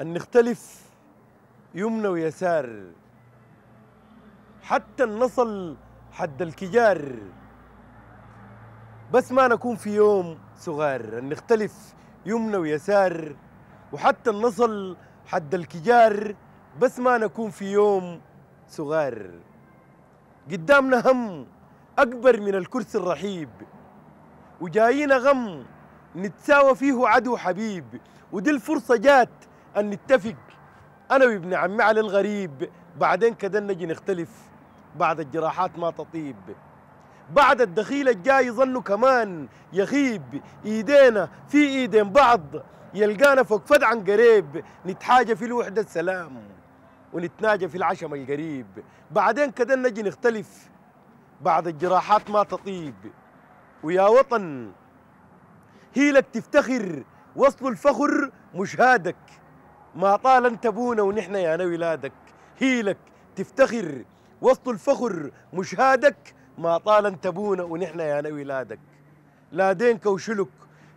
أن نختلف يمنى ويسار حتى نصل حد الكجار بس ما نكون في يوم صغار أن نختلف يمنى ويسار وحتى نصل حد الكجار بس ما نكون في يوم صغار قدامنا هم أكبر من الكرسي الرحيب وجايين غم نتساوى فيه عدو حبيب ودي الفرصة جات ان نتفق انا وابن عمي علي الغريب بعدين كده نجي نختلف بعد الجراحات ما تطيب بعد الدخيل الجاي ظنوا كمان يخيب ايدينا في ايدين بعض يلقانا فوق فد عن قريب نتحاجى في الوحده السلام ونتناجى في العشم القريب بعدين كده نجي نختلف بعد الجراحات ما تطيب ويا وطن هيلك تفتخر وصل الفخر مش هادك ما طال انت ابونا ونحن يا يعني ولادك هيلك تفتخر وسط الفخر مشهادك ما طال انت ابونا ونحن يا يعني ولادك لا دينك وشلك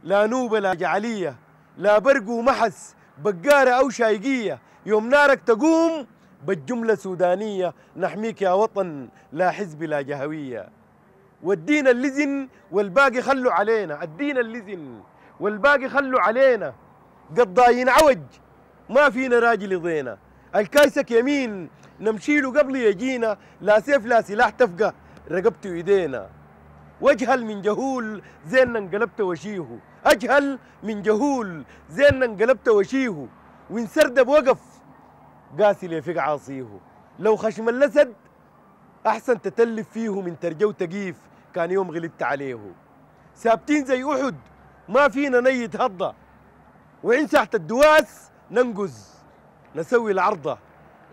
لا نوبة لا جعلية لا برق ومحس بقارة أو شايقية يوم نارك تقوم بالجملة سودانية نحميك يا وطن لا حزب لا جهوية والدين اللزن والباقي خلوا علينا الدين اللزن والباقي خلوا علينا قضايين عوج ما فينا راجل ضينا الكايسك يمين نمشي له قبل يجينا لا سيف لا سلاح تفقه رقبته يدينا واجهل من جهول زين انقلبت وشيهه اجهل من جهول زين انقلبت وشيهه سردب وقف قاسي ليفق عاصيه لو خشم الاسد احسن تتلف فيه من ترجو تقيف كان يوم غلبت عليه ثابتين زي احد ما فينا نيت هضه وان ساحه الدواس ننقز نسوي العرضة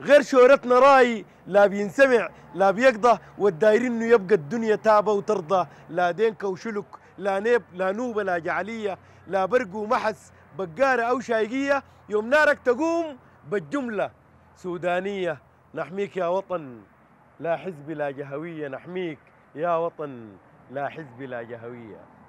غير شهرتنا راي لا بينسمع لا بيقضى والدايرين انه يبقى الدنيا تابة وترضى لا دينك وشلك لا نيب لا نوبة لا جعلية لا برق ومحس بقارة أو شايقية يوم نارك تقوم بالجملة سودانية نحميك يا وطن لا حزب لا جهوية نحميك يا وطن لا حزب لا جهوية